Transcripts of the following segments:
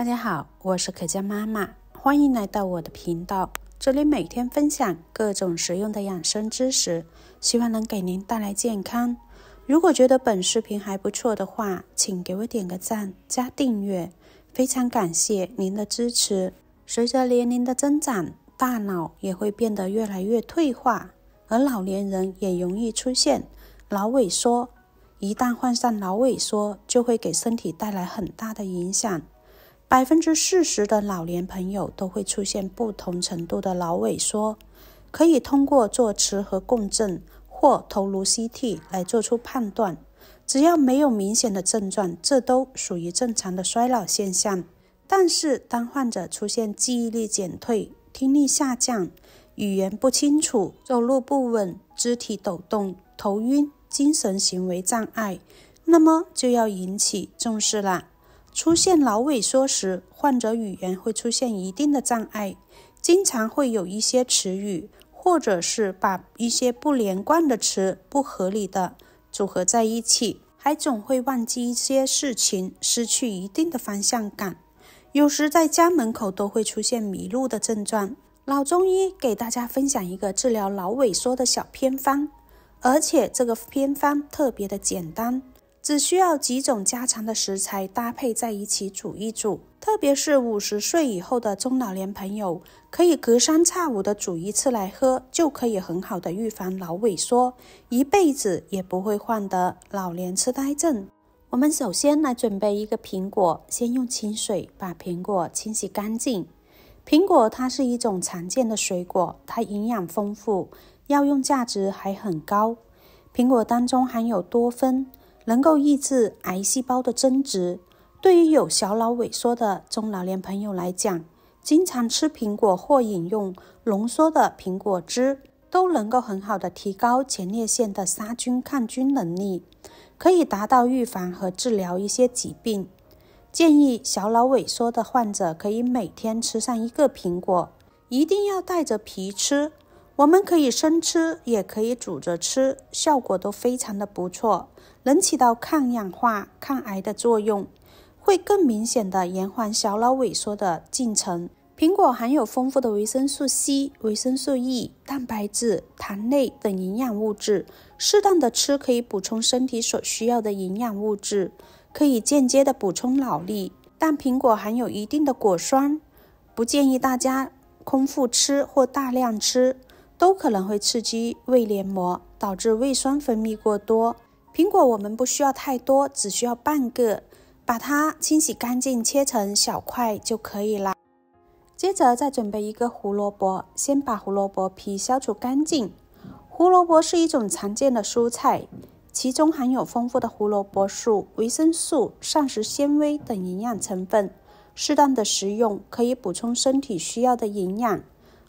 大家好，我是可嘉妈妈，欢迎来到我的频道。这里每天分享各种实用的养生知识，希望能给您带来健康。如果觉得本视频还不错的话，请给我点个赞加订阅，非常感谢您的支持。随着年龄的增长，大脑也会变得越来越退化，而老年人也容易出现脑萎缩。一旦患上脑萎缩，就会给身体带来很大的影响。百分之四十的老年朋友都会出现不同程度的脑萎缩，可以通过做磁核共振或头颅 CT 来做出判断。只要没有明显的症状，这都属于正常的衰老现象。但是，当患者出现记忆力减退、听力下降、语言不清楚、走路不稳、肢体抖动、头晕、精神行为障碍，那么就要引起重视了。出现脑萎缩时，患者语言会出现一定的障碍，经常会有一些词语，或者是把一些不连贯的词、不合理的组合在一起，还总会忘记一些事情，失去一定的方向感，有时在家门口都会出现迷路的症状。老中医给大家分享一个治疗脑萎缩的小偏方，而且这个偏方特别的简单。只需要几种家常的食材搭配在一起煮一煮，特别是五十岁以后的中老年朋友，可以隔三差五的煮一次来喝，就可以很好的预防脑萎缩，一辈子也不会患得老年痴呆症。我们首先来准备一个苹果，先用清水把苹果清洗干净。苹果它是一种常见的水果，它营养丰富，药用价值还很高。苹果当中含有多酚。能够抑制癌细胞的增殖。对于有小脑萎缩的中老年朋友来讲，经常吃苹果或饮用浓缩的苹果汁，都能够很好的提高前列腺的杀菌抗菌能力，可以达到预防和治疗一些疾病。建议小脑萎缩的患者可以每天吃上一个苹果，一定要带着皮吃。我们可以生吃，也可以煮着吃，效果都非常的不错，能起到抗氧化、抗癌的作用，会更明显的延缓小脑萎缩的进程。苹果含有丰富的维生素 C、维生素 E、蛋白质、糖类等营养物质，适当的吃可以补充身体所需要的营养物质，可以间接的补充脑力。但苹果含有一定的果酸，不建议大家空腹吃或大量吃。都可能会刺激胃黏膜，导致胃酸分泌过多。苹果我们不需要太多，只需要半个，把它清洗干净，切成小块就可以了。接着再准备一个胡萝卜，先把胡萝卜皮消除干净。胡萝卜是一种常见的蔬菜，其中含有丰富的胡萝卜素、维生素、膳食纤维等营养成分，适当的食用可以补充身体需要的营养。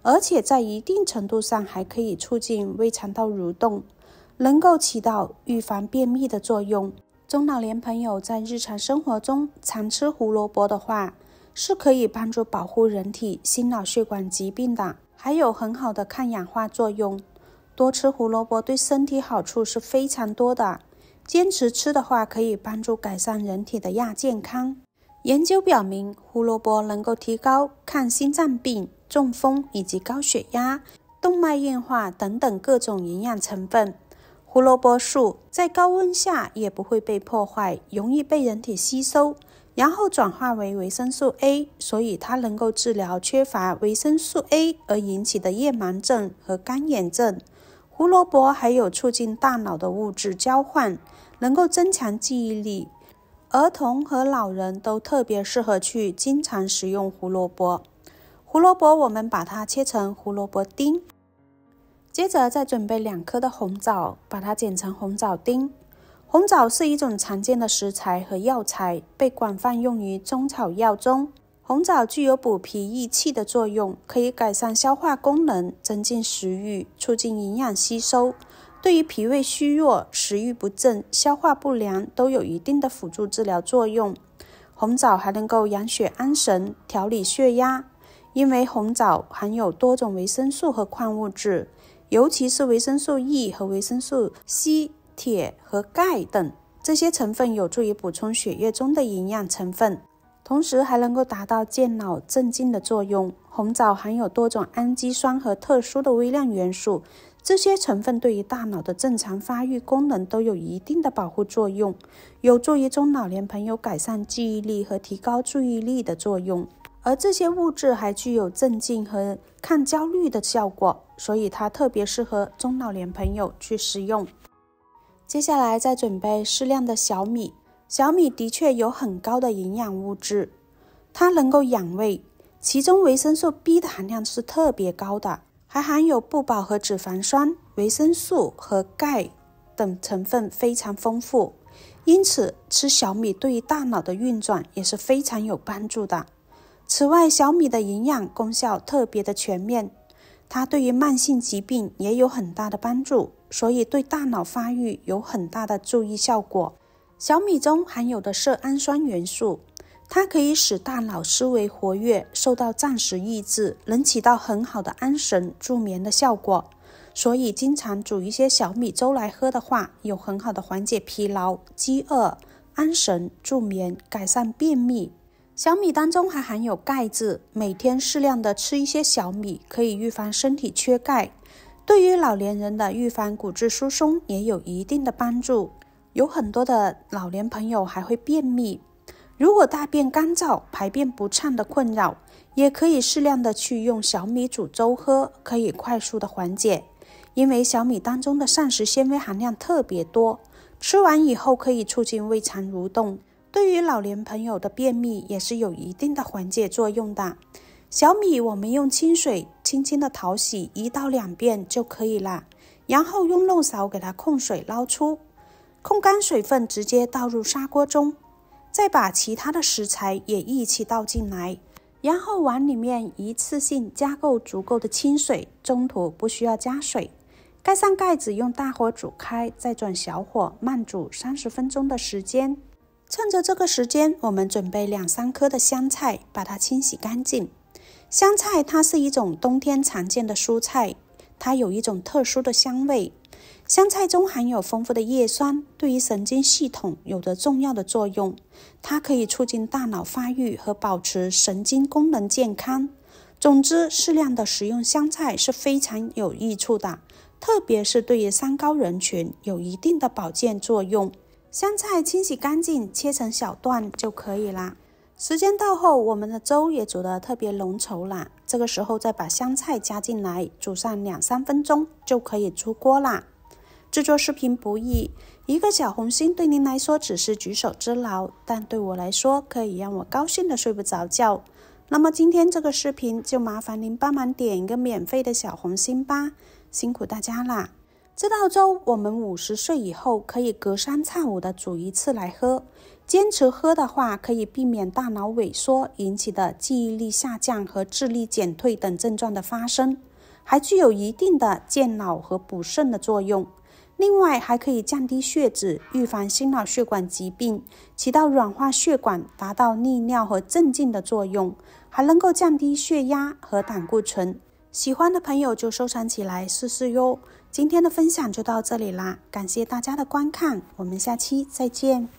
而且在一定程度上还可以促进胃肠道蠕动，能够起到预防便秘的作用。中老年朋友在日常生活中常吃胡萝卜的话，是可以帮助保护人体心脑血管疾病的，还有很好的抗氧化作用。多吃胡萝卜对身体好处是非常多的，坚持吃的话可以帮助改善人体的亚健康。研究表明，胡萝卜能够提高抗心脏病、中风以及高血压、动脉硬化等等各种营养成分。胡萝卜素在高温下也不会被破坏，容易被人体吸收，然后转化为维生素 A，所以它能够治疗缺乏维生素 A 而引起的夜盲症和干眼症。胡萝卜还有促进大脑的物质交换，能够增强记忆力。儿童和老人都特别适合去经常食用胡萝卜。胡萝卜我们把它切成胡萝卜丁，接着再准备两颗的红枣，把它剪成红枣丁。红枣是一种常见的食材和药材，被广泛用于中草药中。红枣具有补脾益气的作用，可以改善消化功能，增进食欲，促进营养吸收。对于脾胃虚弱、食欲不振、消化不良都有一定的辅助治疗作用。红枣还能够养血安神、调理血压，因为红枣含有多种维生素和矿物质，尤其是维生素 E 和维生素 C、铁和钙等，这些成分有助于补充血液中的营养成分，同时还能够达到健脑镇静的作用。红枣含有多种氨基酸和特殊的微量元素。这些成分对于大脑的正常发育功能都有一定的保护作用，有助于中老年朋友改善记忆力和提高注意力的作用。而这些物质还具有镇静和抗焦虑的效果，所以它特别适合中老年朋友去食用。接下来再准备适量的小米，小米的确有很高的营养物质，它能够养胃，其中维生素 B 的含量是特别高的。还含有不饱和脂肪酸、维生素和钙等成分非常丰富，因此吃小米对于大脑的运转也是非常有帮助的。此外，小米的营养功效特别的全面，它对于慢性疾病也有很大的帮助，所以对大脑发育有很大的注意效果。小米中含有的色氨酸元素。它可以使大脑思维活跃，受到暂时抑制，能起到很好的安神助眠的效果。所以经常煮一些小米粥来喝的话，有很好的缓解疲劳、饥饿、安神助眠、改善便秘。小米当中还含有钙质，每天适量的吃一些小米，可以预防身体缺钙。对于老年人的预防骨质疏松也有一定的帮助。有很多的老年朋友还会便秘。如果大便干燥、排便不畅的困扰，也可以适量的去用小米煮粥喝，可以快速的缓解。因为小米当中的膳食纤维含量特别多，吃完以后可以促进胃肠蠕动，对于老年朋友的便秘也是有一定的缓解作用的。小米我们用清水轻轻的淘洗一到两遍就可以了，然后用漏勺给它控水捞出，控干水分，直接倒入砂锅中。再把其他的食材也一起倒进来，然后往里面一次性加够足够的清水，中途不需要加水。盖上盖子，用大火煮开，再转小火慢煮三十分钟的时间。趁着这个时间，我们准备两三颗的香菜，把它清洗干净。香菜它是一种冬天常见的蔬菜，它有一种特殊的香味。香菜中含有丰富的叶酸，对于神经系统有着重要的作用。它可以促进大脑发育和保持神经功能健康。总之，适量的食用香菜是非常有益处的，特别是对于三高人群有一定的保健作用。香菜清洗干净，切成小段就可以啦。时间到后，我们的粥也煮得特别浓稠啦。这个时候再把香菜加进来，煮上两三分钟就可以出锅啦。制作视频不易，一个小红心对您来说只是举手之劳，但对我来说可以让我高兴的睡不着觉。那么今天这个视频就麻烦您帮忙点一个免费的小红心吧，辛苦大家了。这道粥我们五十岁以后可以隔三差五的煮一次来喝，坚持喝的话可以避免大脑萎缩引起的记忆力下降和智力减退等症状的发生，还具有一定的健脑和补肾的作用。另外，还可以降低血脂，预防心脑血管疾病，起到软化血管、达到利尿和镇静的作用，还能够降低血压和胆固醇。喜欢的朋友就收藏起来试试哟。今天的分享就到这里啦，感谢大家的观看，我们下期再见。